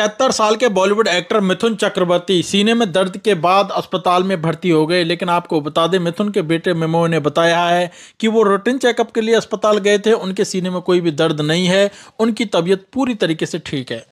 तिहत्तर साल के बॉलीवुड एक्टर मिथुन चक्रवर्ती सीने में दर्द के बाद अस्पताल में भर्ती हो गए लेकिन आपको बता दें मिथुन के बेटे मेमो ने बताया है कि वो रूटीन चेकअप के लिए अस्पताल गए थे उनके सीने में कोई भी दर्द नहीं है उनकी तबीयत पूरी तरीके से ठीक है